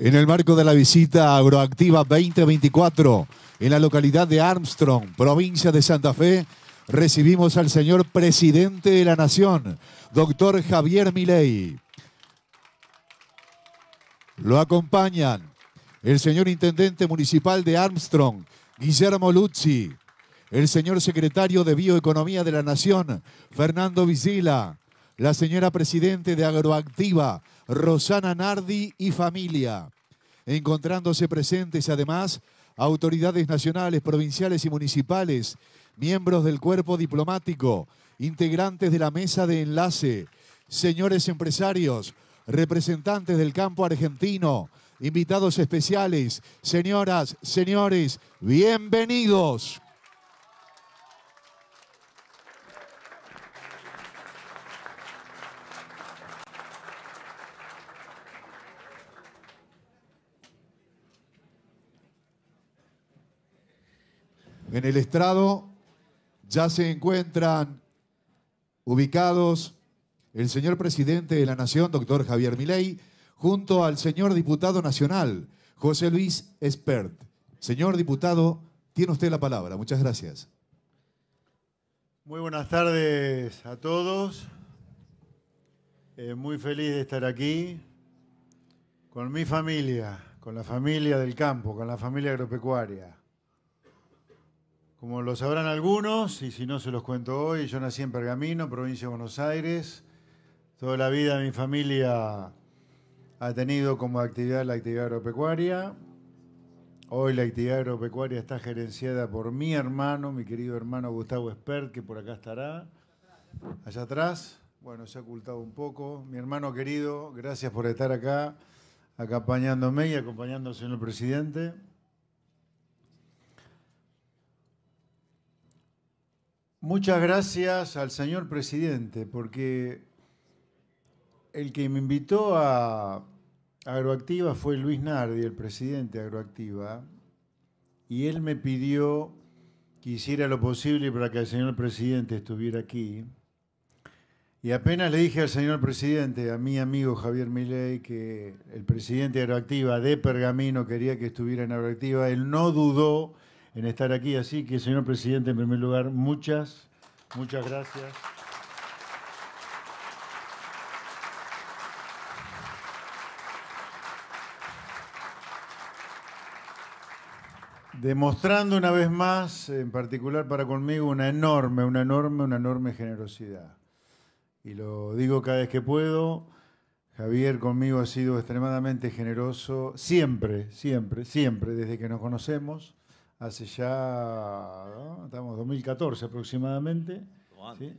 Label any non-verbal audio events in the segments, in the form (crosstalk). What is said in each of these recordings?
en el marco de la visita Agroactiva 2024 en la localidad de Armstrong, provincia de Santa Fe, recibimos al señor presidente de la Nación, doctor Javier Milei. Lo acompañan el señor intendente municipal de Armstrong, Guillermo Luzzi, el señor secretario de Bioeconomía de la Nación, Fernando Vizila, la señora presidente de Agroactiva, Rosana Nardi y familia, encontrándose presentes además autoridades nacionales, provinciales y municipales, miembros del cuerpo diplomático, integrantes de la mesa de enlace, señores empresarios, representantes del campo argentino, invitados especiales, señoras, señores, bienvenidos. En el estrado ya se encuentran ubicados el señor presidente de la Nación, doctor Javier Milei, junto al señor diputado nacional, José Luis Espert. Señor diputado, tiene usted la palabra. Muchas gracias. Muy buenas tardes a todos. Eh, muy feliz de estar aquí con mi familia, con la familia del campo, con la familia agropecuaria. Como lo sabrán algunos, y si no se los cuento hoy, yo nací en Pergamino, provincia de Buenos Aires. Toda la vida mi familia ha tenido como actividad la actividad agropecuaria. Hoy la actividad agropecuaria está gerenciada por mi hermano, mi querido hermano Gustavo Espert, que por acá estará, allá atrás. Bueno, se ha ocultado un poco. Mi hermano querido, gracias por estar acá acompañándome y acompañando al señor presidente. Muchas gracias al señor presidente, porque el que me invitó a Agroactiva fue Luis Nardi, el presidente de Agroactiva, y él me pidió que hiciera lo posible para que el señor presidente estuviera aquí. Y apenas le dije al señor presidente, a mi amigo Javier Milei, que el presidente de Agroactiva de Pergamino quería que estuviera en Agroactiva, él no dudó en estar aquí. Así que, señor presidente, en primer lugar, muchas, muchas gracias. Demostrando una vez más, en particular para conmigo, una enorme, una enorme, una enorme generosidad. Y lo digo cada vez que puedo. Javier conmigo ha sido extremadamente generoso siempre, siempre, siempre, desde que nos conocemos hace ya, estamos 2014 aproximadamente,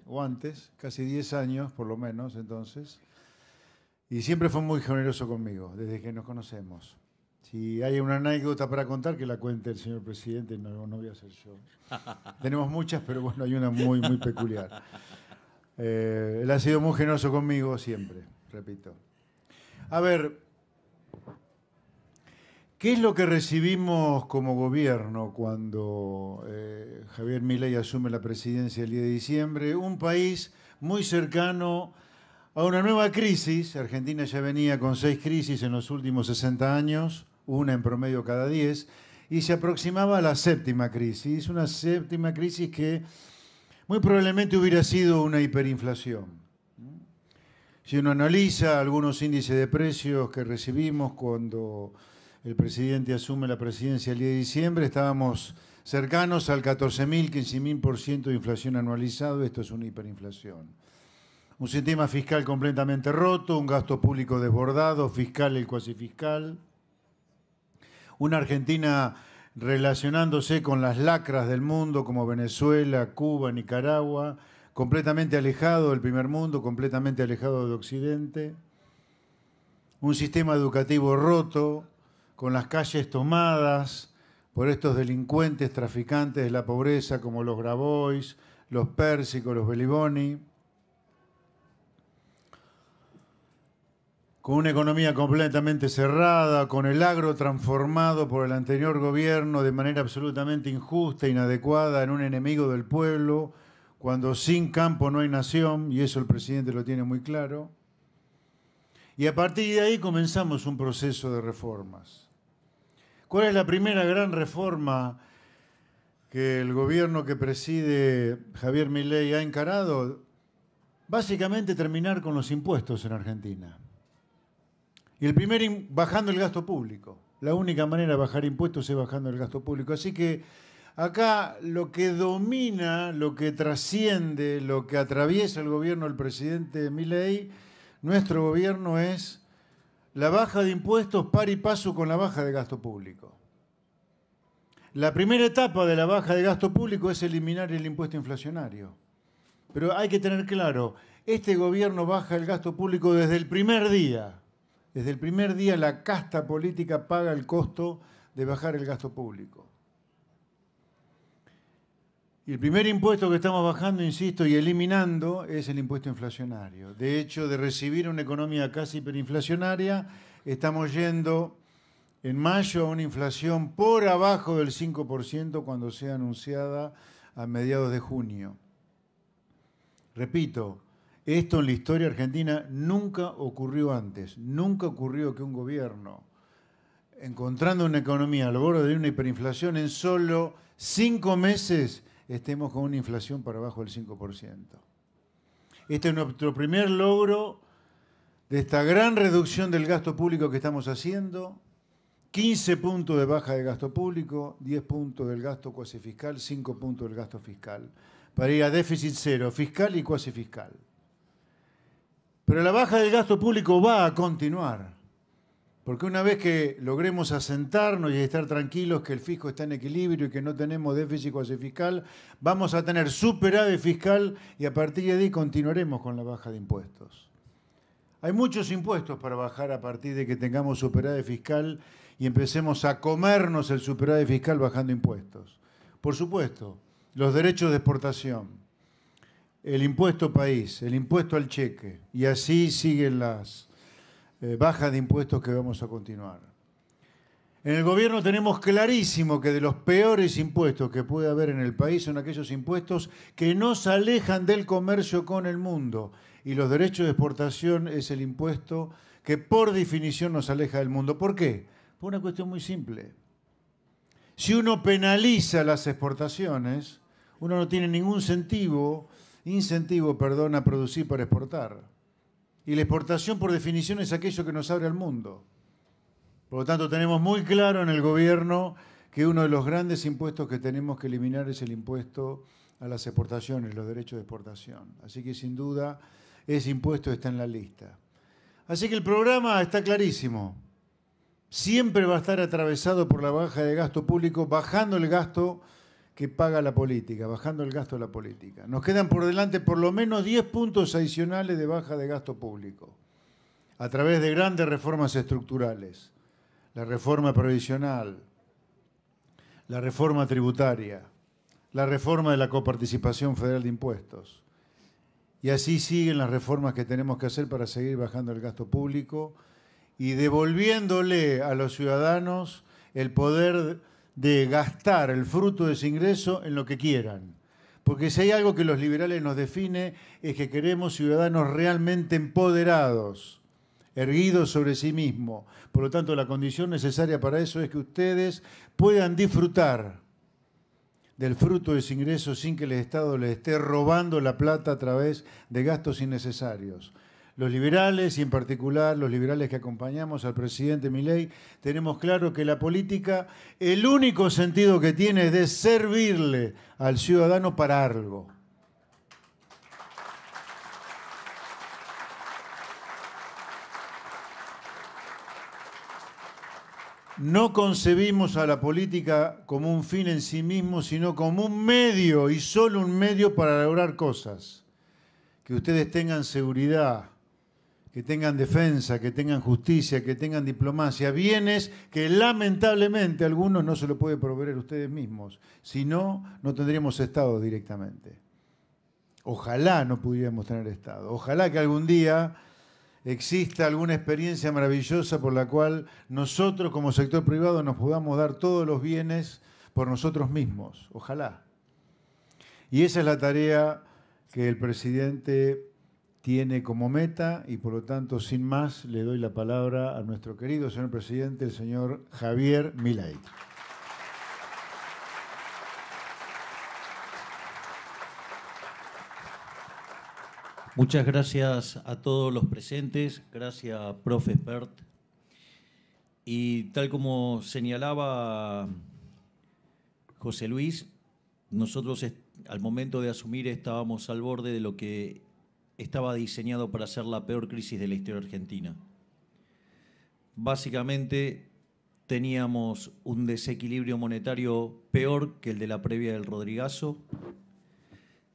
o antes. casi 10 años por lo menos entonces, y siempre fue muy generoso conmigo, desde que nos conocemos. Si hay una anécdota para contar, que la cuente el señor presidente, no, voy a hacer yo. (laughs) Tenemos muchas, pero bueno, hay una muy, muy peculiar. Eh, él ha sido muy generoso conmigo siempre, repito. A ver, ¿Qué es lo que recibimos como gobierno cuando eh, Javier Milei asume la presidencia el día de diciembre? Un país muy cercano a una nueva crisis. Argentina ya venía con seis crisis en los últimos 60 años, una en promedio cada 10, y se aproximaba a la séptima crisis, una séptima crisis que muy probablemente hubiera sido una hiperinflación. Si uno analiza algunos índices de precios que recibimos cuando el presidente asume la presidencia el día de diciembre, estábamos cercanos al 14.000, 15.000% de inflación anualizado, esto es una hiperinflación. Un sistema fiscal completamente roto, un gasto público desbordado, fiscal el cuasi fiscal. Una Argentina relacionándose con las lacras del mundo como Venezuela, Cuba, Nicaragua, completamente alejado del primer mundo, completamente alejado de Occidente. Un sistema educativo roto, con las calles tomadas por estos delincuentes traficantes de la pobreza como los Grabois, los Pérsicos, los Beliboni, con una economía completamente cerrada, con el agro transformado por el anterior gobierno de manera absolutamente injusta, e inadecuada, en un enemigo del pueblo, cuando sin campo no hay nación, y eso el presidente lo tiene muy claro. Y a partir de ahí comenzamos un proceso de reformas. ¿Cuál es la primera gran reforma que el gobierno que preside Javier Milei ha encarado? Básicamente terminar con los impuestos en Argentina. Y el primer, bajando el gasto público. La única manera de bajar impuestos es bajando el gasto público. Así que acá lo que domina, lo que trasciende, lo que atraviesa el gobierno del presidente Milei, nuestro gobierno es la baja de impuestos par y paso con la baja de gasto público. La primera etapa de la baja de gasto público es eliminar el impuesto inflacionario. Pero hay que tener claro, este gobierno baja el gasto público desde el primer día. Desde el primer día la casta política paga el costo de bajar el gasto público. Y el primer impuesto que estamos bajando, insisto, y eliminando es el impuesto inflacionario. De hecho, de recibir una economía casi hiperinflacionaria, estamos yendo en mayo a una inflación por abajo del 5% cuando sea anunciada a mediados de junio. Repito, esto en la historia argentina nunca ocurrió antes, nunca ocurrió que un gobierno, encontrando una economía al borde de una hiperinflación en solo cinco meses, estemos con una inflación para abajo del 5%. Este es nuestro primer logro de esta gran reducción del gasto público que estamos haciendo. 15 puntos de baja de gasto público, 10 puntos del gasto cuasi fiscal, 5 puntos del gasto fiscal, para ir a déficit cero, fiscal y cuasi fiscal. Pero la baja del gasto público va a continuar. Porque una vez que logremos asentarnos y estar tranquilos que el fisco está en equilibrio y que no tenemos déficit cuasi fiscal, vamos a tener superávit fiscal y a partir de ahí continuaremos con la baja de impuestos. Hay muchos impuestos para bajar a partir de que tengamos superávit fiscal y empecemos a comernos el superávit fiscal bajando impuestos. Por supuesto, los derechos de exportación, el impuesto país, el impuesto al cheque, y así siguen las, eh, baja de impuestos que vamos a continuar. En el gobierno tenemos clarísimo que de los peores impuestos que puede haber en el país son aquellos impuestos que nos alejan del comercio con el mundo. Y los derechos de exportación es el impuesto que por definición nos aleja del mundo. ¿Por qué? Por una cuestión muy simple. Si uno penaliza las exportaciones, uno no tiene ningún incentivo, incentivo a producir para exportar. Y la exportación, por definición, es aquello que nos abre al mundo. Por lo tanto, tenemos muy claro en el gobierno que uno de los grandes impuestos que tenemos que eliminar es el impuesto a las exportaciones, los derechos de exportación. Así que sin duda ese impuesto está en la lista. Así que el programa está clarísimo. Siempre va a estar atravesado por la baja de gasto público, bajando el gasto que paga la política, bajando el gasto de la política. Nos quedan por delante por lo menos 10 puntos adicionales de baja de gasto público, a través de grandes reformas estructurales, la reforma provisional, la reforma tributaria, la reforma de la coparticipación federal de impuestos. Y así siguen las reformas que tenemos que hacer para seguir bajando el gasto público y devolviéndole a los ciudadanos el poder de gastar el fruto de ese ingreso en lo que quieran. Porque si hay algo que los liberales nos define es que queremos ciudadanos realmente empoderados, erguidos sobre sí mismos. Por lo tanto, la condición necesaria para eso es que ustedes puedan disfrutar del fruto de ese ingreso sin que el Estado les esté robando la plata a través de gastos innecesarios los liberales y en particular los liberales que acompañamos al presidente Milei, tenemos claro que la política, el único sentido que tiene es de servirle al ciudadano para algo. No concebimos a la política como un fin en sí mismo, sino como un medio y solo un medio para lograr cosas. Que ustedes tengan seguridad, que tengan defensa, que tengan justicia, que tengan diplomacia, bienes que lamentablemente algunos no se lo puede proveer ustedes mismos. Si no, no tendríamos Estado directamente. Ojalá no pudiéramos tener Estado. Ojalá que algún día exista alguna experiencia maravillosa por la cual nosotros como sector privado nos podamos dar todos los bienes por nosotros mismos. Ojalá. Y esa es la tarea que el presidente tiene como meta y por lo tanto, sin más, le doy la palabra a nuestro querido señor presidente, el señor Javier Milay. Muchas gracias a todos los presentes, gracias Profes Y tal como señalaba José Luis, nosotros al momento de asumir estábamos al borde de lo que estaba diseñado para ser la peor crisis de la historia argentina. Básicamente teníamos un desequilibrio monetario peor que el de la previa del Rodrigazo,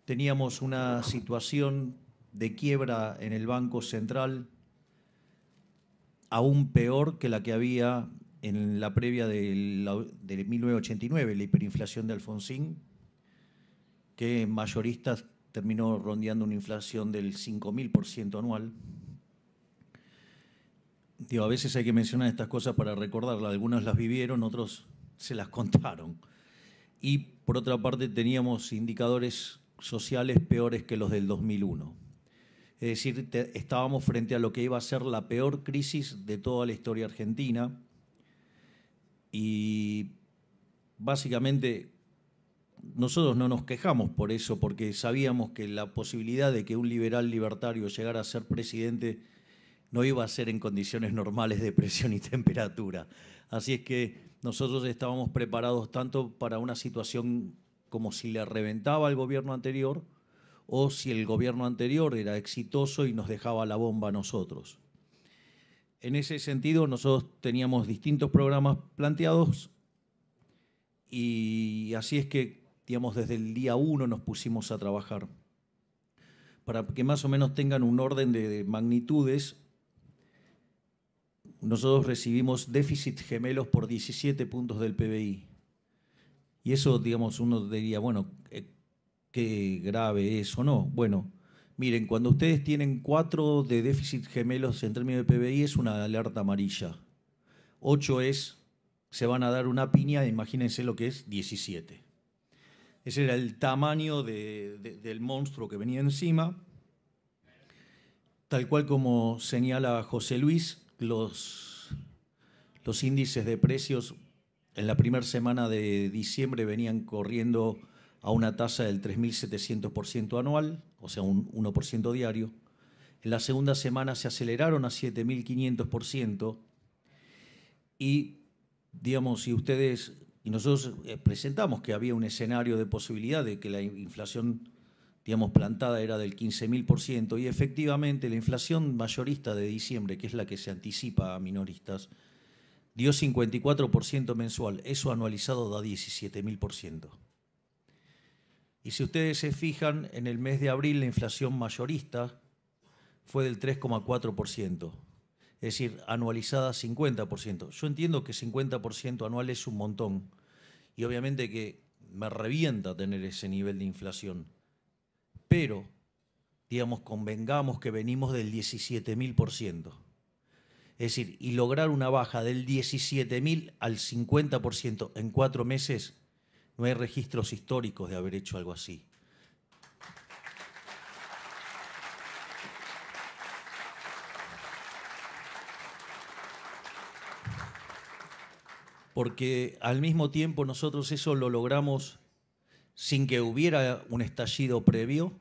teníamos una situación de quiebra en el Banco Central aún peor que la que había en la previa de 1989, la hiperinflación de Alfonsín, que mayoristas terminó rondeando una inflación del 5.000% anual. Digo, a veces hay que mencionar estas cosas para recordarlas. Algunos las vivieron, otros se las (laughs) contaron. Y por otra parte teníamos indicadores sociales peores que los del 2001. Es decir, estábamos frente a lo que iba a ser la peor crisis de toda la historia argentina. Y básicamente nosotros no nos quejamos por eso, porque sabíamos que la posibilidad de que un liberal libertario llegara a ser presidente no iba a ser en condiciones normales de presión y temperatura. Así es que nosotros estábamos preparados tanto para una situación como si le reventaba al gobierno anterior o si el gobierno anterior era exitoso y nos dejaba la bomba a nosotros. En ese sentido, nosotros teníamos distintos programas planteados y así es que digamos, desde el día uno nos pusimos a trabajar. Para que más o menos tengan un orden de, magnitudes, nosotros recibimos déficit gemelos por 17 puntos del PBI. Y eso, digamos, uno diría, bueno, eh, qué grave es o no. Bueno, miren, cuando ustedes tienen cuatro de déficit gemelos en términos de PBI es una alerta amarilla. 8 es, se van a dar una piña, imagínense lo que es 17. Ese era el tamaño del monstruo que venía encima. Tal cual como señala José Luis, los, los índices de precios en la primera semana de diciembre venían corriendo a una tasa del 3.700% anual, o sea, un 1% diario. En la segunda semana se aceleraron a 7.500%. Y, digamos, si ustedes y nosotros eh, presentamos que había un escenario de posibilidad de que la inflación, digamos, plantada era del 15.000%, y efectivamente la inflación mayorista de diciembre, que es la que se anticipa a minoristas, dio 54% mensual, eso anualizado da 17.000%. Y si ustedes se fijan, en el mes de abril la inflación mayorista fue del 3,4% es decir, anualizada 50%. Yo entiendo que 50% anual es un montón y obviamente que me revienta tener ese nivel de inflación, pero, digamos, convengamos que venimos del 17.000%. Es decir, y lograr una baja del 17.000 al 50% en cuatro meses, no hay registros históricos de haber hecho algo así. porque al mismo tiempo nosotros eso lo logramos sin que hubiera un estallido previo,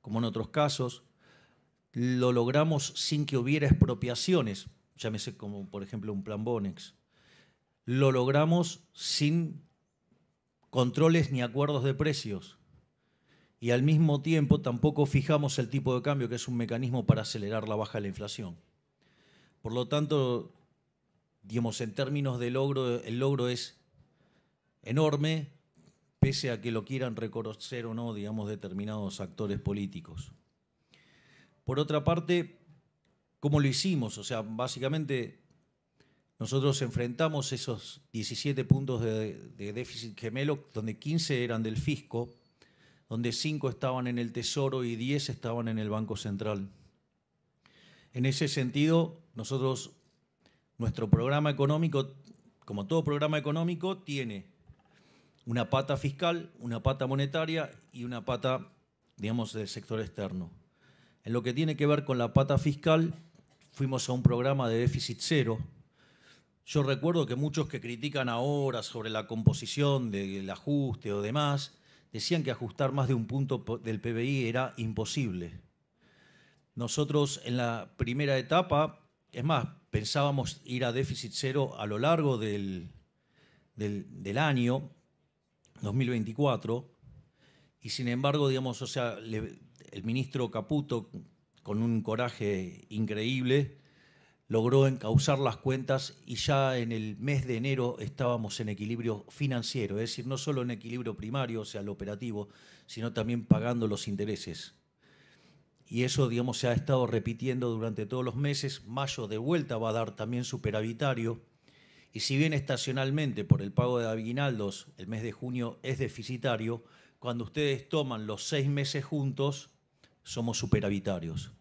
como en otros casos, lo logramos sin que hubiera expropiaciones, llámese como por ejemplo un plan Bonex, lo logramos sin controles ni acuerdos de precios y al mismo tiempo tampoco fijamos el tipo de cambio, que es un mecanismo para acelerar la baja de la inflación. Por lo tanto, digamos, en términos de logro, el logro es enorme, pese a que lo quieran reconocer o no, digamos, determinados actores políticos. Por otra parte, ¿cómo lo hicimos? O sea, básicamente nosotros enfrentamos esos 17 puntos de, déficit gemelo, donde 15 eran del fisco, donde 5 estaban en el Tesoro y 10 estaban en el Banco Central. En ese sentido, nosotros nuestro programa económico, como todo programa económico, tiene una pata fiscal, una pata monetaria y una pata, digamos, del sector externo. En lo que tiene que ver con la pata fiscal, fuimos a un programa de déficit cero. Yo recuerdo que muchos que critican ahora sobre la composición del ajuste o demás, decían que ajustar más de un punto del PBI era imposible. Nosotros en la primera etapa es más, pensábamos ir a déficit cero a lo largo del, año 2024 y sin embargo, digamos, o sea, el ministro Caputo, con un coraje increíble, logró encauzar las cuentas y ya en el mes de enero estábamos en equilibrio financiero, es decir, no solo en equilibrio primario, o sea, el operativo, sino también pagando los intereses y eso, digamos, se ha estado repitiendo durante todos los meses. Mayo de vuelta va a dar también superavitario. Y si bien estacionalmente por el pago de aguinaldos el mes de junio es deficitario, cuando ustedes toman los seis meses juntos, somos superavitarios.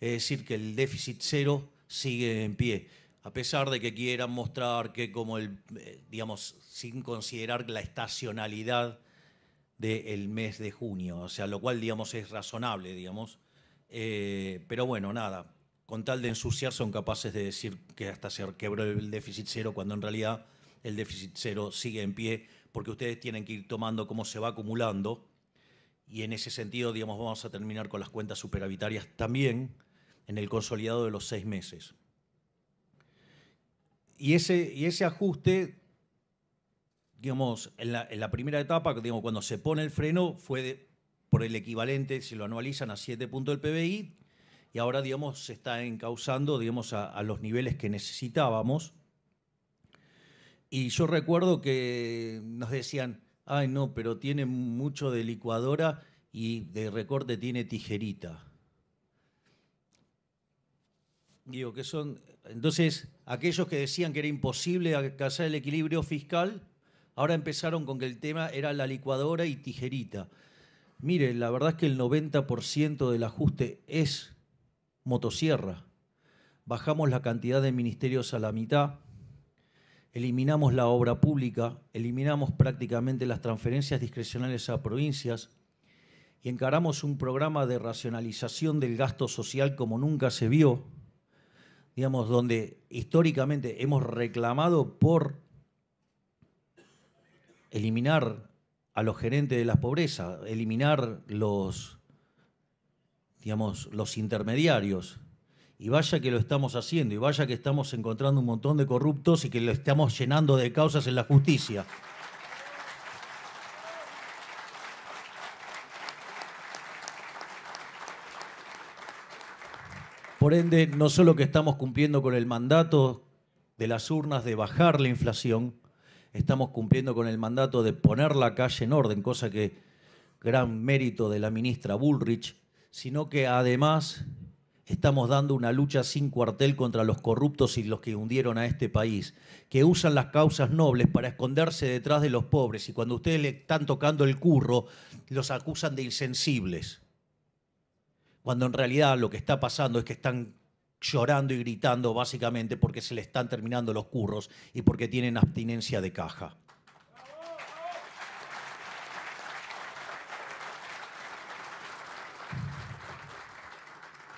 Es decir, que el déficit cero sigue en pie, a pesar de que quieran mostrar que como el, eh, digamos, sin considerar la estacionalidad del mes de junio, o sea, lo cual, digamos, es razonable, digamos, eh, pero bueno, nada, con tal de ensuciar son capaces de decir que hasta se quebró el déficit cero cuando en realidad el déficit cero sigue en pie porque ustedes tienen que ir tomando cómo se va acumulando y en ese sentido, digamos, vamos a terminar con las cuentas superavitarias también en el consolidado de los seis meses. Y ese, y ese ajuste, digamos, en la, primera etapa, digamos, cuando se pone el freno, fue de, por el equivalente, se lo anualizan a 7 puntos del PBI, y ahora, digamos, se está encauzando, digamos, a, a los niveles que necesitábamos. Y yo recuerdo que nos decían, ay no, pero tiene mucho de licuadora y de recorte tiene tijerita. Digo, que son. Entonces, aquellos que decían que era imposible alcanzar el equilibrio fiscal, ahora empezaron con que el tema era la licuadora y tijerita. Mire, la verdad es que el 90% del ajuste es motosierra. Bajamos la cantidad de ministerios a la mitad, eliminamos la obra pública, eliminamos prácticamente las transferencias discrecionales a provincias y encaramos un programa de racionalización del gasto social como nunca se vio, digamos, donde históricamente hemos reclamado por eliminar a los gerentes de las pobrezas, eliminar los, digamos, los intermediarios. Y vaya que lo estamos haciendo, y vaya que estamos encontrando un montón de corruptos y que lo estamos llenando de causas en la justicia. Por ende, no solo que estamos cumpliendo con el mandato de las urnas de bajar la inflación, estamos cumpliendo con el mandato de poner la calle en orden, cosa que gran mérito de la ministra Bullrich, sino que además estamos dando una lucha sin cuartel contra los corruptos y los que hundieron a este país, que usan las causas nobles para esconderse detrás de los pobres y cuando ustedes le están tocando el curro, los acusan de insensibles, cuando en realidad lo que está pasando es que están llorando y gritando básicamente porque se le están terminando los curros y porque tienen abstinencia de caja.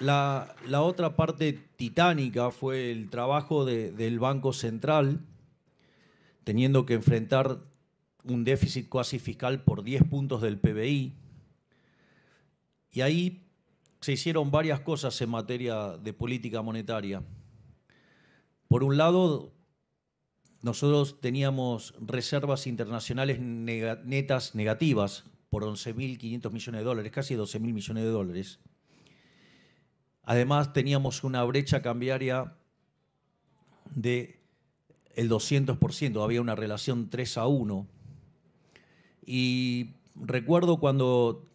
La, la, otra parte titánica fue el trabajo del Banco Central, teniendo que enfrentar un déficit cuasi fiscal por 10 puntos del PBI. Y ahí se hicieron varias cosas en materia de política monetaria. Por un lado, nosotros teníamos reservas internacionales netas negativas por 11.500 millones de dólares, casi 12.000 millones de dólares. Además, teníamos una brecha cambiaria de el 200%, había una relación 3 a 1. Y recuerdo cuando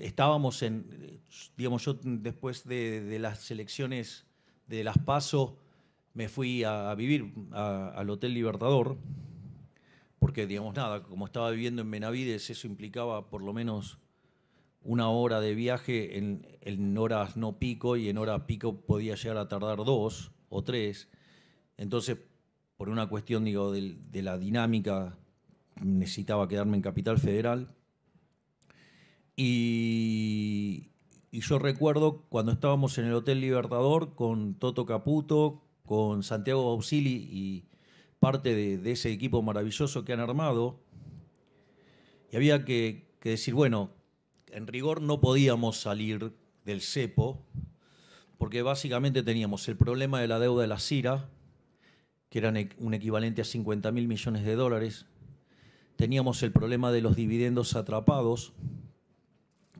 estábamos en, digamos, yo después de, las elecciones de las PASO me fui a, vivir al Hotel Libertador, porque, digamos, nada, como estaba viviendo en Benavides, eso implicaba por lo menos una hora de viaje en, en horas no pico y en horas pico podía llegar a tardar dos o tres. Entonces, por una cuestión, digo, de la dinámica, necesitaba quedarme en Capital Federal y, yo recuerdo cuando estábamos en el Hotel Libertador con Toto Caputo, con Santiago auxili y parte de, ese equipo maravilloso que han armado. Y había que, que decir, bueno, en rigor no podíamos salir del cepo, porque básicamente teníamos el problema de la deuda de la CIRA, que era un equivalente a 50 mil millones de dólares. Teníamos el problema de los dividendos atrapados,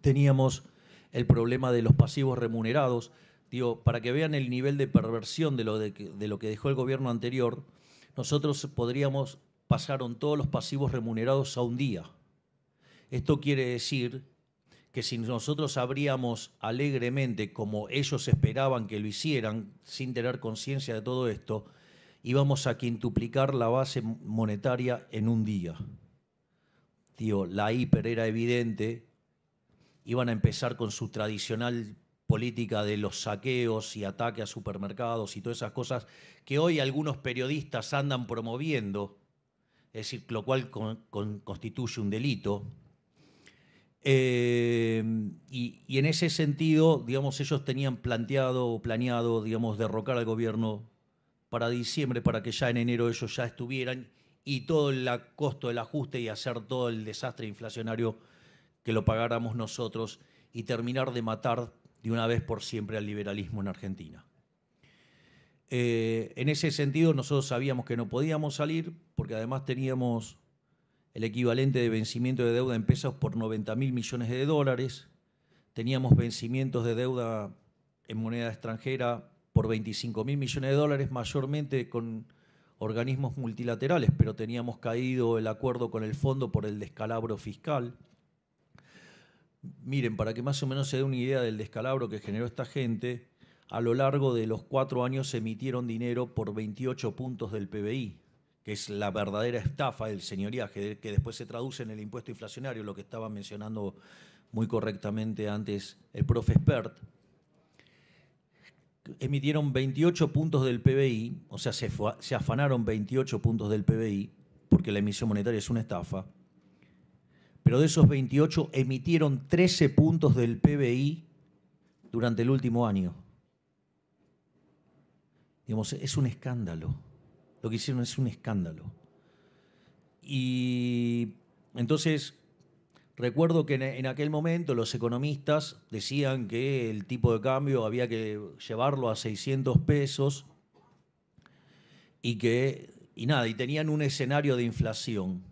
teníamos el problema de los pasivos remunerados. para que vean el nivel de perversión de lo, de, lo que dejó el gobierno anterior, nosotros podríamos pasaron todos los pasivos remunerados a un día. Esto quiere decir que si nosotros abríamos alegremente, como ellos esperaban que lo hicieran, sin tener conciencia de todo esto, íbamos a quintuplicar la base monetaria en un día. Tío, la hiper era evidente iban a empezar con su tradicional política de los saqueos y ataque a supermercados y todas esas cosas que hoy algunos periodistas andan promoviendo, es decir, lo cual constituye un delito. Eh, y, en ese sentido, digamos, ellos tenían planteado o planeado, digamos, derrocar al gobierno para diciembre, para que ya en enero ellos ya estuvieran y todo el costo del ajuste y hacer todo el desastre inflacionario que lo pagáramos nosotros y terminar de matar de una vez por siempre al liberalismo en Argentina. Eh, en ese sentido, nosotros sabíamos que no podíamos salir porque además teníamos el equivalente de vencimiento de deuda en pesos por 90 mil millones de dólares, teníamos vencimientos de deuda en moneda extranjera por 25 mil millones de dólares, mayormente con organismos multilaterales, pero teníamos caído el acuerdo con el fondo por el descalabro fiscal miren, para que más o menos se dé una idea del descalabro que generó esta gente, a lo largo de los cuatro años se emitieron dinero por 28 puntos del PBI, que es la verdadera estafa del señoría, que después se traduce en el impuesto inflacionario, lo que estaba mencionando muy correctamente antes el profe Spert. Emitieron 28 puntos del PBI, o sea, se, se afanaron 28 puntos del PBI, porque la emisión monetaria es una estafa pero de esos 28 emitieron 13 puntos del PBI durante el último año. Digamos, es un escándalo. Lo que hicieron es un escándalo. Y entonces, recuerdo que en aquel momento los economistas decían que el tipo de cambio había que llevarlo a 600 pesos y que, y nada, y tenían un escenario de inflación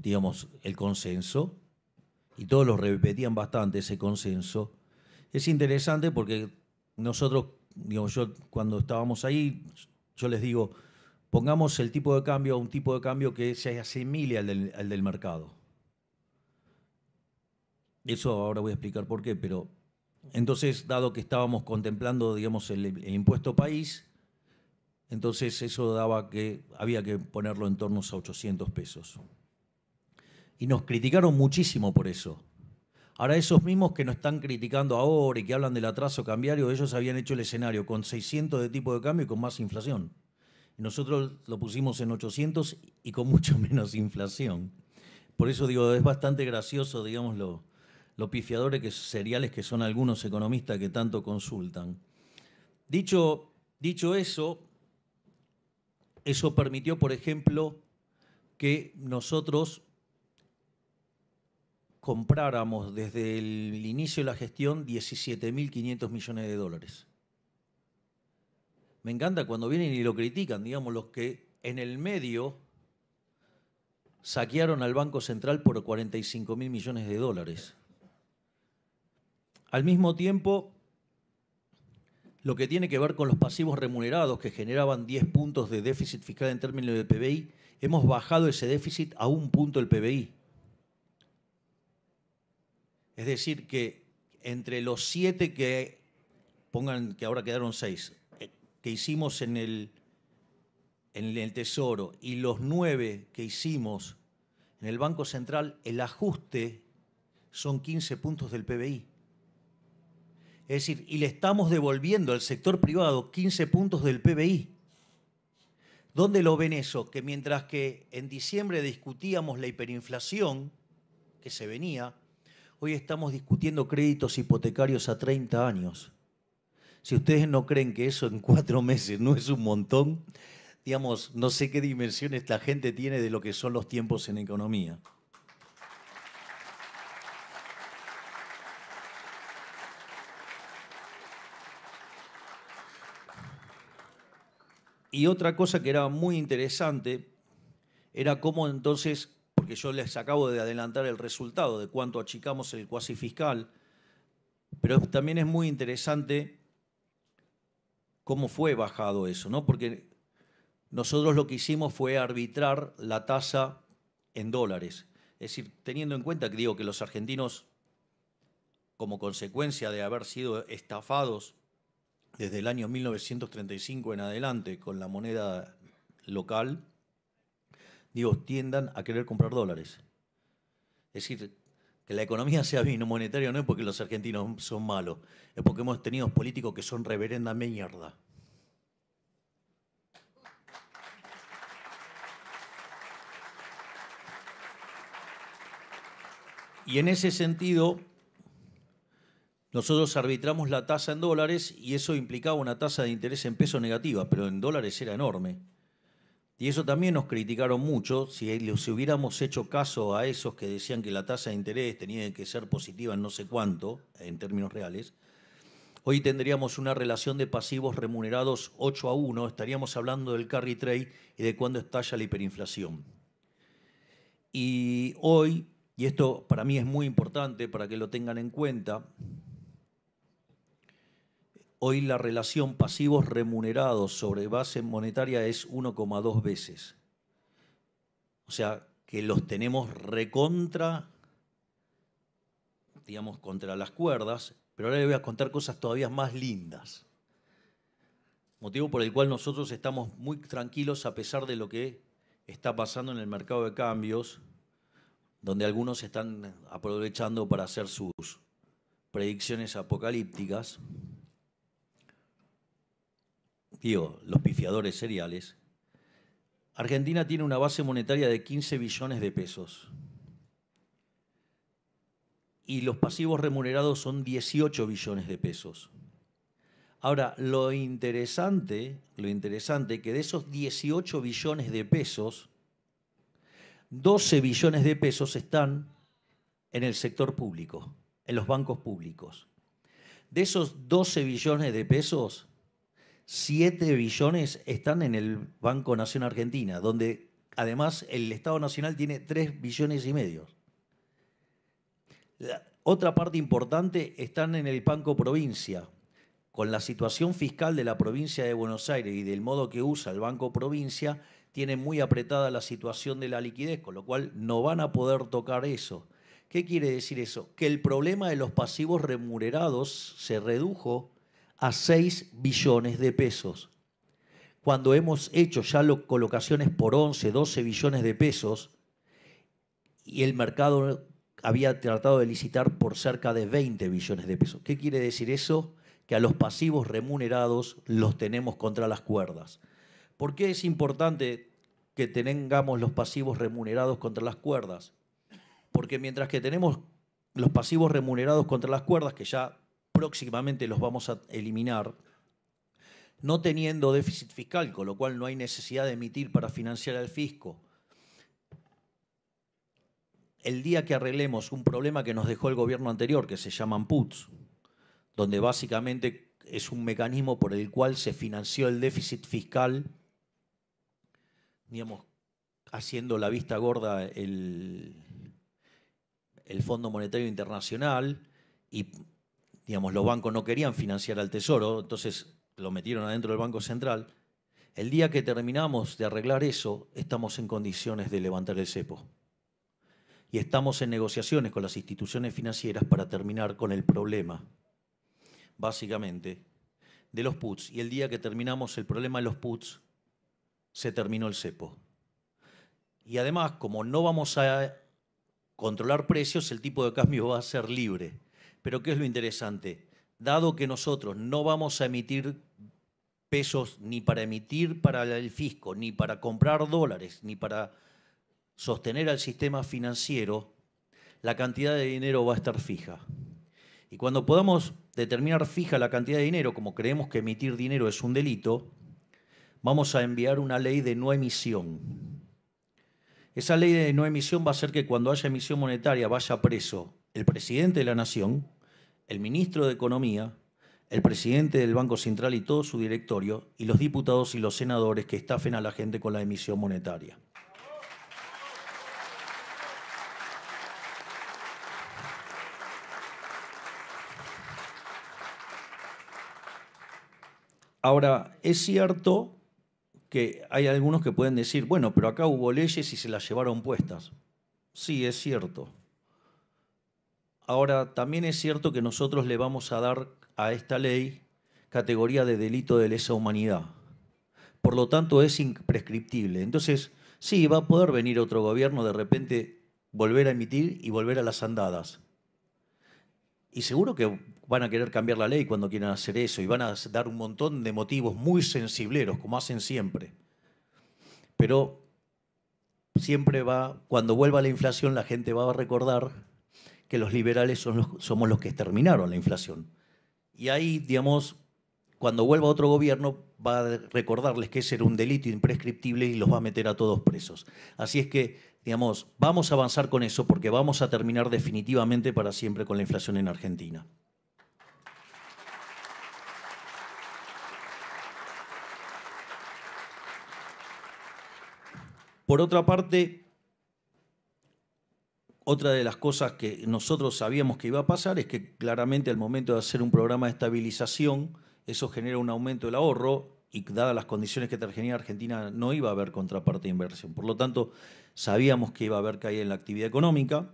digamos, el consenso, y todos lo repetían bastante ese consenso, es interesante porque nosotros, digamos, yo cuando estábamos ahí, yo les digo, pongamos el tipo de cambio a un tipo de cambio que se asimile al del, mercado. Eso ahora voy a explicar por qué, pero entonces, dado que estábamos contemplando, digamos, el, impuesto país, entonces eso daba que había que ponerlo en torno a 800 pesos. Y nos criticaron muchísimo por eso. Ahora esos mismos que nos están criticando ahora y que hablan del atraso cambiario, ellos habían hecho el escenario con 600 de tipo de cambio y con más inflación. Nosotros lo pusimos en 800 y con mucho (laughs) menos inflación. Por eso digo, es bastante gracioso, digamos, los pifiadores que seriales que son algunos economistas que tanto consultan. Dicho, dicho eso, eso permitió, por ejemplo, que nosotros compráramos desde el inicio de la gestión 17.500 millones de dólares. Me encanta cuando vienen y lo critican, digamos, los que en el medio saquearon al Banco Central por 45.000 millones de dólares. Al mismo tiempo, lo que tiene que ver con los pasivos remunerados que generaban 10 puntos de déficit fiscal en términos del PBI, hemos bajado ese déficit a un punto del PBI. Es decir, que entre los siete que, pongan que ahora quedaron seis, eh, que hicimos en el, en el Tesoro y los nueve que hicimos en el Banco Central, el ajuste son 15 puntos del PBI. Es decir, y le estamos devolviendo al sector privado 15 puntos del PBI. ¿Dónde lo ven eso? Que mientras que en diciembre discutíamos la hiperinflación que se venía, Hoy estamos discutiendo créditos hipotecarios a 30 años. Si ustedes no creen que eso en cuatro meses no es un montón, digamos, no sé qué dimensiones la gente tiene de lo que son los tiempos en economía. Y otra cosa que era muy interesante era cómo entonces que yo les acabo de adelantar el resultado de cuánto achicamos el cuasi fiscal, pero también es muy interesante cómo fue bajado eso, ¿no? Porque nosotros lo que hicimos fue arbitrar la tasa en dólares. Es decir, teniendo en cuenta que digo que los argentinos, como consecuencia de haber sido estafados desde el año 1935 en adelante con la moneda local, digo, tiendan a querer comprar dólares. Es decir, que la economía sea vino monetario no es porque los argentinos son malos, es porque hemos tenido políticos que son reverenda mierda. Y en ese sentido, nosotros arbitramos la tasa en dólares y eso implicaba una tasa de interés en peso negativa, pero en dólares era enorme. Y eso también nos criticaron mucho. Si, hubiéramos hecho caso a esos que decían que la tasa de interés tenía que ser positiva en no sé cuánto, en términos reales, hoy tendríamos una relación de pasivos remunerados 8 a 1. Estaríamos hablando del carry trade y de cuándo estalla la hiperinflación. Y hoy, y esto para mí es muy importante para que lo tengan en cuenta, Hoy la relación pasivos remunerados sobre base monetaria es 1,2 veces. O sea, que los tenemos recontra, digamos, contra las cuerdas, pero ahora le voy a contar cosas todavía más lindas. Motivo por el cual nosotros estamos muy tranquilos a pesar de lo que está pasando en el mercado de cambios, donde algunos están aprovechando para hacer sus predicciones apocalípticas digo, los pifiadores seriales, Argentina tiene una base monetaria de 15 billones de pesos. Y los pasivos remunerados son 18 billones de pesos. Ahora, lo interesante, lo interesante que de esos 18 billones de pesos, 12 billones de pesos están en el sector público, en los bancos públicos. De esos 12 billones de pesos, 7 billones están en el Banco Nación Argentina, donde además el Estado Nacional tiene 3 billones y medio. otra parte importante están en el Banco Provincia. Con la situación fiscal de la provincia de Buenos Aires y del modo que usa el Banco Provincia, tiene muy apretada la situación de la liquidez, con lo cual no van a poder tocar eso. ¿Qué quiere decir eso? Que el problema de los pasivos remunerados se redujo a 6 billones de pesos. Cuando hemos hecho ya colocaciones por 11, 12 billones de pesos y el mercado había tratado de licitar por cerca de 20 billones de pesos. ¿Qué quiere decir eso? Que a los pasivos remunerados los tenemos contra las cuerdas. ¿Por qué es importante que tengamos los pasivos remunerados contra las cuerdas? Porque mientras que tenemos los pasivos remunerados contra las cuerdas, que ya próximamente los vamos a eliminar, no teniendo déficit fiscal, con lo cual no hay necesidad de emitir para financiar al fisco. El día que arreglemos un problema que nos dejó el gobierno anterior, que se llaman PUTS, donde básicamente es un mecanismo por el cual se financió el déficit fiscal, digamos, haciendo la vista gorda el, el Fondo Monetario Internacional y digamos, los bancos no querían financiar al Tesoro, entonces lo metieron adentro del Banco Central. El día que terminamos de arreglar eso, estamos en condiciones de levantar el cepo. Y estamos en negociaciones con las instituciones financieras para terminar con el problema, básicamente, de los puts. Y el día que terminamos el problema de los puts, se terminó el cepo. Y además, como no vamos a controlar precios, el tipo de cambio va a ser libre. Pero ¿qué es lo interesante? Dado que nosotros no vamos a emitir pesos ni para emitir para el fisco, ni para comprar dólares, ni para sostener al sistema financiero, la cantidad de dinero va a estar fija. Y cuando podamos determinar fija la cantidad de dinero, como creemos que emitir dinero es un delito, vamos a enviar una ley de no emisión. Esa ley de no emisión va a hacer que cuando haya emisión monetaria vaya preso el presidente de la Nación, el ministro de Economía, el presidente del Banco Central y todo su directorio, y los diputados y los senadores que estafen a la gente con la emisión monetaria. Ahora, es cierto que hay algunos que pueden decir, bueno, pero acá hubo leyes y se las llevaron puestas. Sí, es cierto. Ahora, también es cierto que nosotros le vamos a dar a esta ley categoría de delito de lesa humanidad. Por lo tanto, es imprescriptible. Entonces, sí, va a poder venir otro gobierno de repente volver a emitir y volver a las andadas. Y seguro que van a querer cambiar la ley cuando quieran hacer eso y van a dar un montón de motivos muy sensibleros, como hacen siempre. Pero siempre va, cuando vuelva la inflación, la gente va a recordar que los liberales somos los que exterminaron la inflación. Y ahí, digamos, cuando vuelva otro gobierno va a recordarles que ese era un delito imprescriptible y los va a meter a todos presos. Así es que, digamos, vamos a avanzar con eso porque vamos a terminar definitivamente para siempre con la inflación en Argentina. Por otra parte, otra de las cosas que nosotros sabíamos que iba a pasar es que claramente al momento de hacer un programa de estabilización, eso genera un aumento del ahorro y dadas las condiciones que tenía Argentina no iba a haber contraparte de inversión. Por lo tanto, sabíamos que iba a haber caída en la actividad económica.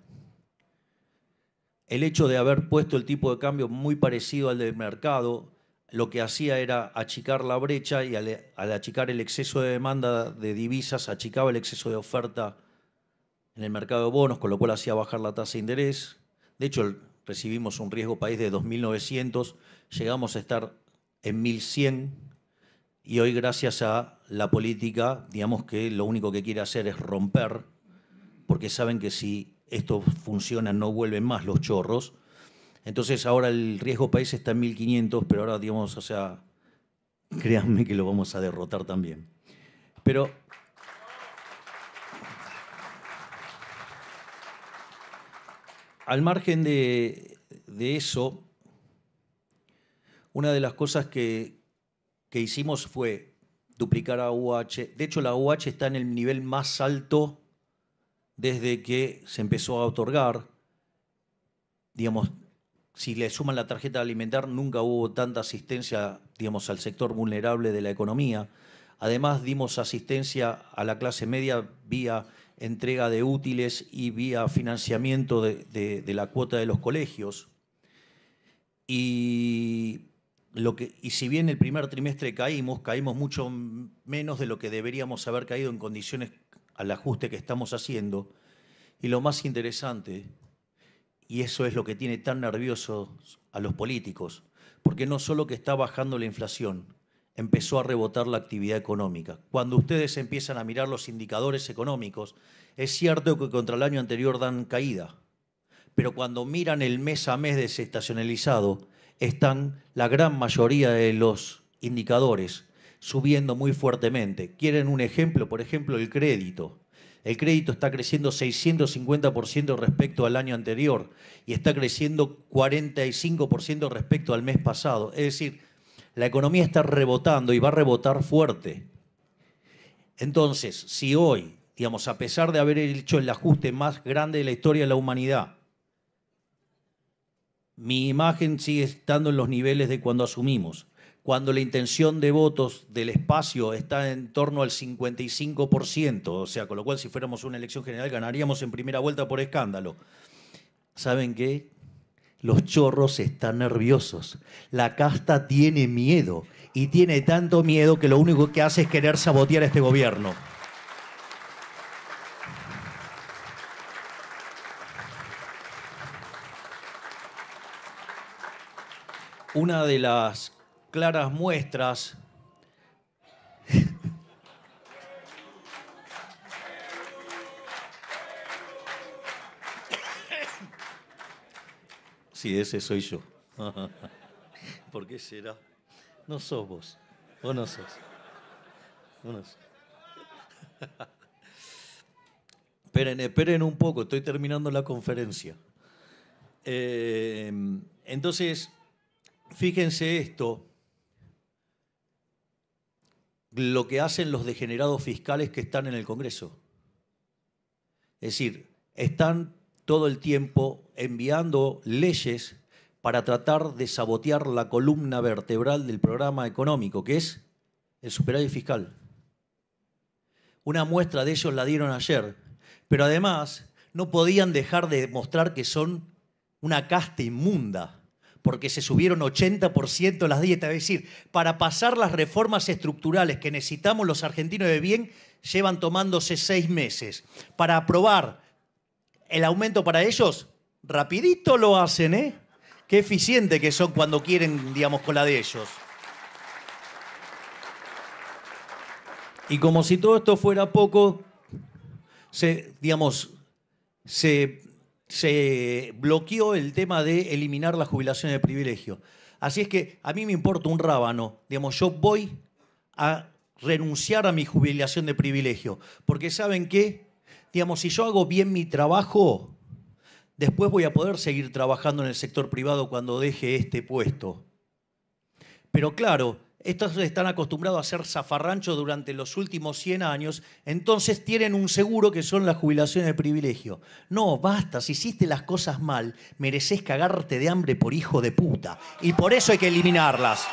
El hecho de haber puesto el tipo de cambio muy parecido al del mercado, lo que hacía era achicar la brecha y al, al achicar el exceso de demanda de divisas, achicaba el exceso de oferta en el mercado de bonos, con lo cual hacía bajar la tasa de interés. De hecho, recibimos un riesgo país de 2.900, llegamos a estar en 1.100 y hoy gracias a la política, digamos que lo único que quiere hacer es romper, porque saben que si esto funciona no vuelven más los chorros. Entonces ahora el riesgo país está en 1.500, pero ahora digamos, o sea, créanme que lo vamos a derrotar también. Pero al margen de, eso, una de las cosas que, hicimos fue duplicar a UH. De hecho, la UH está en el nivel más alto desde que se empezó a otorgar. Digamos, si le suman la tarjeta alimentar, nunca hubo tanta asistencia, digamos, al sector vulnerable de la economía. Además, dimos asistencia a la clase media vía entrega de útiles y vía financiamiento de, la cuota de los colegios. Y, lo que, y si bien el primer trimestre caímos, caímos mucho menos de lo que deberíamos haber caído en condiciones al ajuste que estamos haciendo. Y lo más interesante, y eso es lo que tiene tan nervioso a los políticos, porque no solo que está bajando la inflación, empezó a rebotar la actividad económica. Cuando ustedes empiezan a mirar los indicadores económicos, es cierto que contra el año anterior dan caída, pero cuando miran el mes a mes desestacionalizado, están la gran mayoría de los indicadores subiendo muy fuertemente. Quieren un ejemplo, por ejemplo, el crédito. El crédito está creciendo 650% respecto al año anterior y está creciendo 45% respecto al mes pasado. Es decir, la economía está rebotando y va a rebotar fuerte. Entonces, si hoy, digamos, a pesar de haber hecho el ajuste más grande de la historia de la humanidad, mi imagen sigue estando en los niveles de cuando asumimos, cuando la intención de votos del espacio está en torno al 55%, o sea, con lo cual si fuéramos una elección general ganaríamos en primera vuelta por escándalo. ¿Saben qué? Los chorros están nerviosos. La casta tiene miedo y tiene tanto miedo que lo único que hace es querer sabotear este gobierno. Una de las claras muestras Sí, ese soy yo. (laughs) ¿Por qué será? No sos vos. Vos no sos. no sos. (laughs) esperen, esperen un poco, estoy terminando la conferencia. Em, entonces, fíjense esto, lo que hacen los degenerados fiscales que están en el Congreso. Es decir, están todo el tiempo enviando leyes para tratar de sabotear la columna vertebral del programa económico, que es el superávit fiscal. Una muestra de ellos la dieron ayer, pero además no podían dejar de mostrar que son una casta inmunda, porque se subieron 80% las dietas. Es decir, para pasar las reformas estructurales que necesitamos los argentinos de bien, llevan tomándose seis meses. Para aprobar el aumento para ellos, Rapidito lo hacen, ¿eh? Qué eficiente que son cuando quieren, digamos, con la de ellos. Y como si todo esto fuera poco, se, digamos, se, bloqueó el tema de eliminar la jubilación de privilegio. Así es que a mí me importa un rábano. Digamos, yo voy a renunciar a mi jubilación de privilegio. Porque saben qué? Digamos, si yo hago bien mi trabajo, después voy a poder seguir trabajando en el sector privado cuando deje este puesto. Pero claro, estos están acostumbrados a ser zafarrancho durante los últimos 100 años, entonces tienen un seguro que son las jubilaciones de privilegio. No, basta, si hiciste las cosas mal, mereces cagarte de hambre por hijo de puta. Y por eso hay que eliminarlas.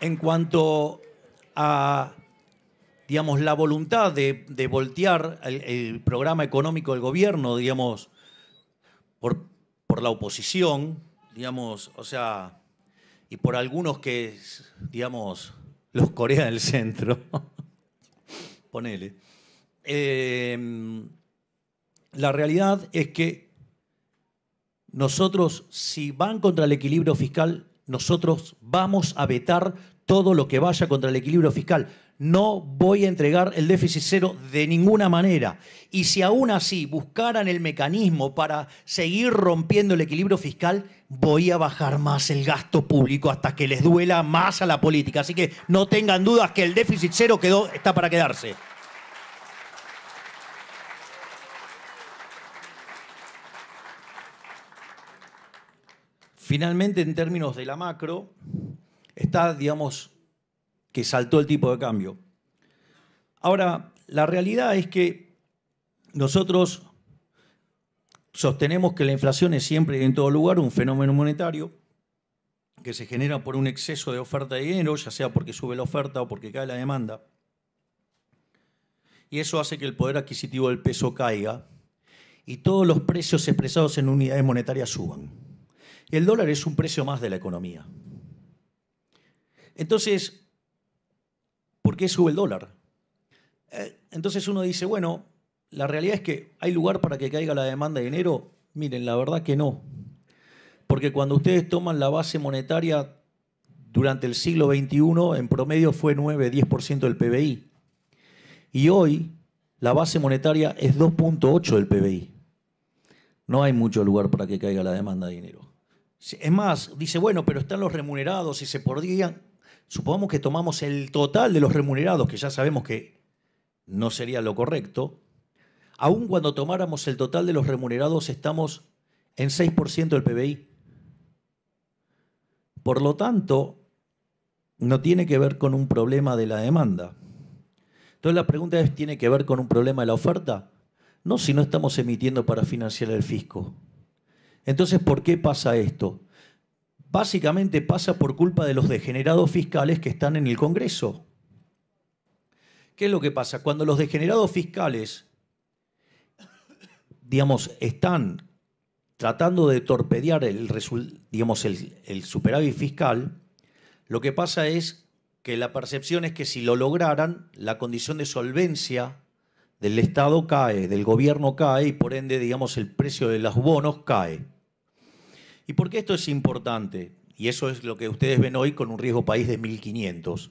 en cuanto a digamos, la voluntad de, voltear el, programa económico del gobierno, digamos, por, por la oposición, digamos, o sea, y por algunos que, digamos, los Corea del Centro, (laughs) ponele. Em, la realidad es que nosotros, si van contra el equilibrio fiscal, nosotros vamos a vetar todo lo que vaya contra el equilibrio fiscal. No voy a entregar el déficit cero de ninguna manera. Y si aún así buscaran el mecanismo para seguir rompiendo el equilibrio fiscal, voy a bajar más el gasto público hasta que les duela más a la política. Así que no tengan dudas que el déficit cero quedó, está para quedarse. Finalmente, en términos de la macro, está, digamos, que saltó el tipo de cambio. Ahora, la realidad es que nosotros sostenemos que la inflación es siempre y en todo lugar un fenómeno monetario que se genera por un exceso de oferta de dinero, ya sea porque sube la oferta o porque cae la demanda. Y eso hace que el poder adquisitivo del peso caiga y todos los precios expresados en unidades monetarias suban el dólar es un precio más de la economía. Entonces, ¿por qué sube el dólar? Eh, entonces uno dice, bueno, la realidad es que hay lugar para que caiga la demanda de dinero. Miren, la verdad que no. Porque cuando ustedes toman la base monetaria durante el siglo XXI, en promedio fue 9-10% del PBI. Y hoy la base monetaria es 2.8 del PBI. No hay mucho lugar para que caiga la demanda de dinero. Es más, dice, bueno, pero están los remunerados y se podrían, supongamos que tomamos el total de los remunerados, que ya sabemos que no sería lo correcto, aún cuando tomáramos el total de los remunerados estamos en 6% del PBI. Por lo tanto, no tiene que ver con un problema de la demanda. Entonces la pregunta es, ¿tiene que ver con un problema de la oferta? No, si no estamos emitiendo para financiar el fisco. Entonces, ¿por qué pasa esto? Básicamente pasa por culpa de los degenerados fiscales que están en el Congreso. ¿Qué es lo que pasa? Cuando los degenerados fiscales, digamos, están tratando de torpedear el, digamos, el superávit fiscal, lo que pasa es que la percepción es que si lo lograran, la condición de solvencia del Estado cae, del gobierno cae y por ende, digamos, el precio de los bonos cae. ¿Y por qué esto es importante? Y eso es lo que ustedes ven hoy con un riesgo país de 1.500.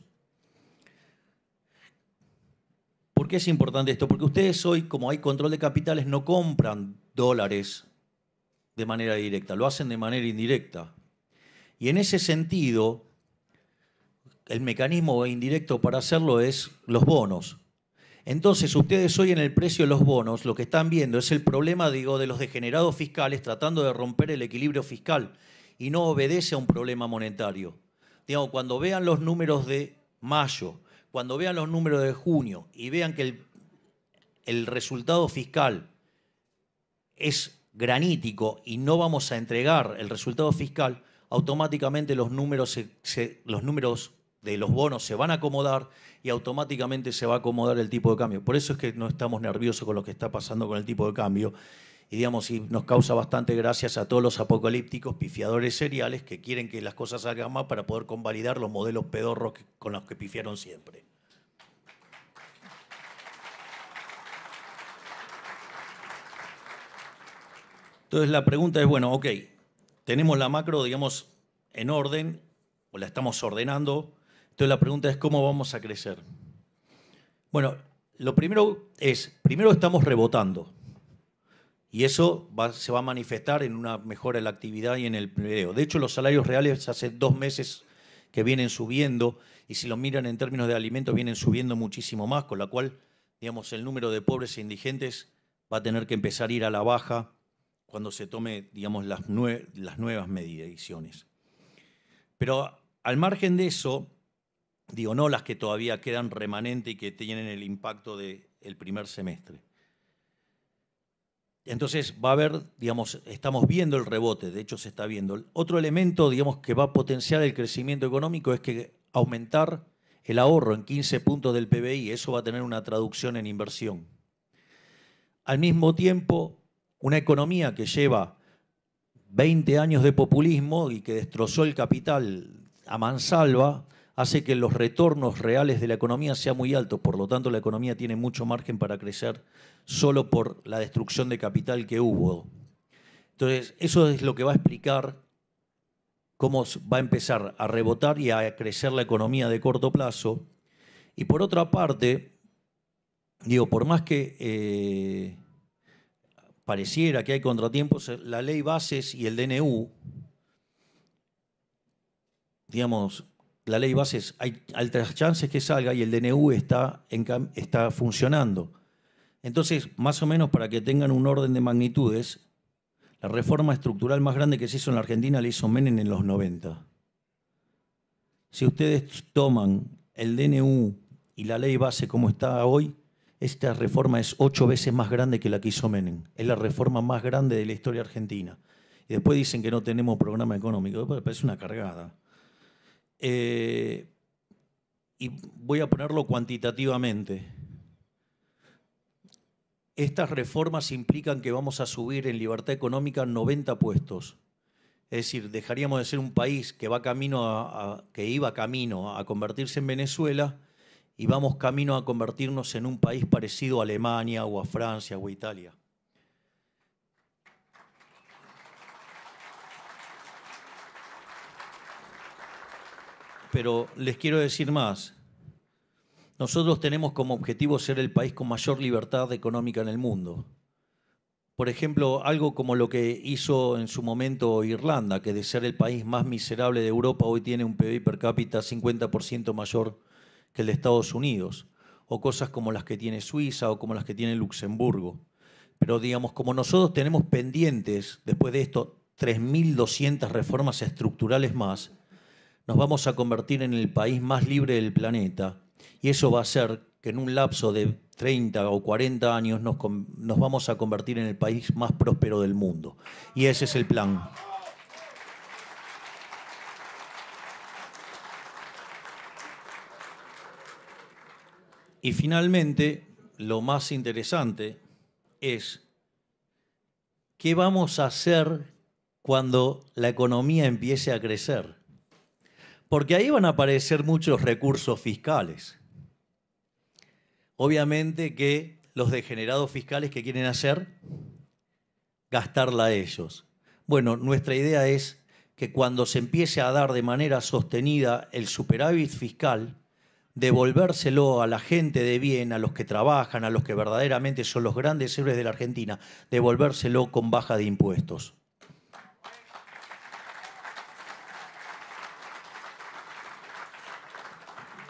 ¿Por qué es importante esto? Porque ustedes hoy, como hay control de capitales, no compran dólares de manera directa, lo hacen de manera indirecta. Y en ese sentido, el mecanismo indirecto para hacerlo es los bonos. Entonces, ustedes hoy en el precio de los bonos lo que están viendo es el problema, digo, de los degenerados fiscales tratando de romper el equilibrio fiscal y no obedece a un problema monetario. Digamos, cuando vean los números de mayo, cuando vean los números de junio y vean que el, resultado fiscal es granítico y no vamos a entregar el resultado fiscal, automáticamente los números, los números de los bonos se van a acomodar y automáticamente se va a acomodar el tipo de cambio. Por eso es que no estamos nerviosos con lo que está pasando con el tipo de cambio. Y digamos, nos causa bastante gracias a todos los apocalípticos pifiadores seriales que quieren que las cosas salgan más para poder convalidar los modelos pedorros con los que pifiaron siempre. Entonces la pregunta es, bueno, ok, tenemos la macro, digamos, en orden, o la estamos ordenando, entonces la pregunta es cómo vamos a crecer. Bueno, lo primero es, primero estamos rebotando. Y eso se va a manifestar en una mejora en la actividad y en el empleo. De hecho, los salarios reales hace dos meses que vienen subiendo, y si lo miran en términos de alimentos, vienen subiendo muchísimo más, con la cual, digamos, el número de pobres e indigentes va a tener que empezar a ir a la baja cuando se tome, digamos, las, las nuevas mediciones. Pero al margen de eso, digo, no las que todavía quedan remanente y que tienen el impacto del primer semestre. Entonces va a haber, digamos, estamos viendo el rebote, de hecho se está viendo. Otro elemento, digamos, que va a potenciar el crecimiento económico es que aumentar el ahorro en 15 puntos del PBI, eso va a tener una traducción en inversión. Al mismo tiempo, una economía que lleva 20 años de populismo y que destrozó el capital a mansalva, hace que los retornos reales de la economía sean muy altos. Por lo tanto, la economía tiene mucho margen para crecer solo por la destrucción de capital que hubo. Entonces, eso es lo que va a explicar cómo va a empezar a rebotar y a crecer la economía de corto plazo. Y por otra parte, digo, por más que eh, pareciera que hay contratiempos, eh, la ley bases y el DNU, digamos, la ley base hay altas chances que salga y el DNU está, está funcionando. Entonces, más o menos para que tengan un orden de magnitudes, la reforma estructural más grande que se hizo en la Argentina la hizo Menem en los 90. Si ustedes toman el DNU y la ley base como está hoy, esta reforma es ocho veces más grande que la que hizo Menem. Es la reforma más grande de la historia argentina. Y después dicen que no tenemos programa económico. es una cargada. Eh, y voy a ponerlo cuantitativamente, estas reformas implican que vamos a subir en libertad económica 90 puestos. Es decir, dejaríamos de ser un país que, va camino a, que iba camino a convertirse en Venezuela y vamos camino a convertirnos en un país parecido a Alemania o a Francia o a Italia. pero les quiero decir más. Nosotros tenemos como objetivo ser el país con mayor libertad económica en el mundo. Por ejemplo, algo como lo que hizo en su momento Irlanda, que de ser el país más miserable de Europa hoy tiene un PIB per cápita 50% mayor que el de Estados Unidos, o cosas como las que tiene Suiza o como las que tiene Luxemburgo. Pero digamos, como nosotros tenemos pendientes, después de esto, 3.200 reformas estructurales más, nos vamos a convertir en el país más libre del planeta y eso va a hacer que en un lapso de 30 o 40 años nos, nos vamos a convertir en el país más próspero del mundo. Y ese es el plan. Y finalmente, lo más interesante es qué vamos a hacer cuando la economía empiece a crecer. Porque ahí van a aparecer muchos recursos fiscales. Obviamente que los degenerados fiscales que quieren hacer, gastarla a ellos. Bueno, nuestra idea es que cuando se empiece a dar de manera sostenida el superávit fiscal, devolvérselo a la gente de bien, a los que trabajan, a los que verdaderamente son los grandes héroes de la Argentina, devolvérselo con baja de impuestos.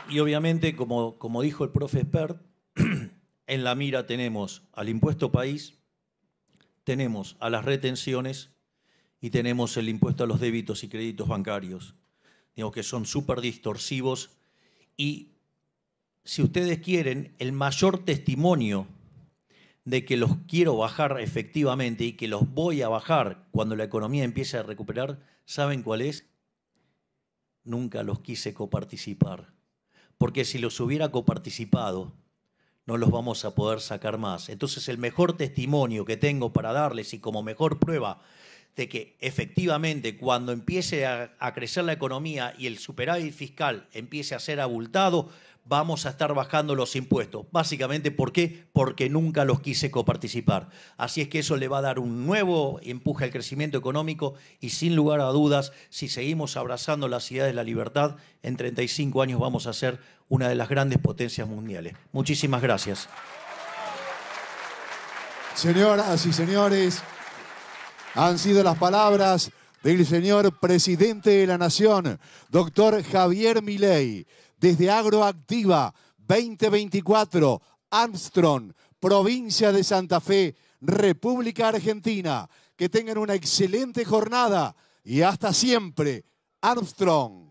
Y obviamente, como, dijo el profe Spert, (clears throat) en la mira tenemos al impuesto país, tenemos a las retenciones y tenemos el impuesto a los débitos y créditos bancarios, digo, que son súper distorsivos y, si ustedes quieren, el mayor testimonio de que los quiero bajar efectivamente y que los voy a bajar cuando la economía empiece a recuperar, ¿saben cuál es? Nunca los quise coparticipar porque si los hubiera coparticipado, no los vamos a poder sacar más. Entonces el mejor testimonio que tengo para darles y como mejor prueba de que efectivamente cuando empiece a, crecer la economía y el superávit fiscal empiece a ser abultado, vamos a estar bajando los impuestos. Básicamente, ¿por qué? Porque nunca los quise coparticipar. Así es que eso le va a dar un nuevo empuje al crecimiento económico y sin lugar a dudas, si seguimos abrazando las ideas de la libertad, en 35 años vamos a ser una de las grandes potencias mundiales. Muchísimas gracias. Señoras y señores, han sido las palabras del señor presidente de la Nación, doctor Javier Milei desde Agroactiva 2024, Armstrong, provincia de Santa Fe, República Argentina. Que tengan una excelente jornada y hasta siempre, Armstrong.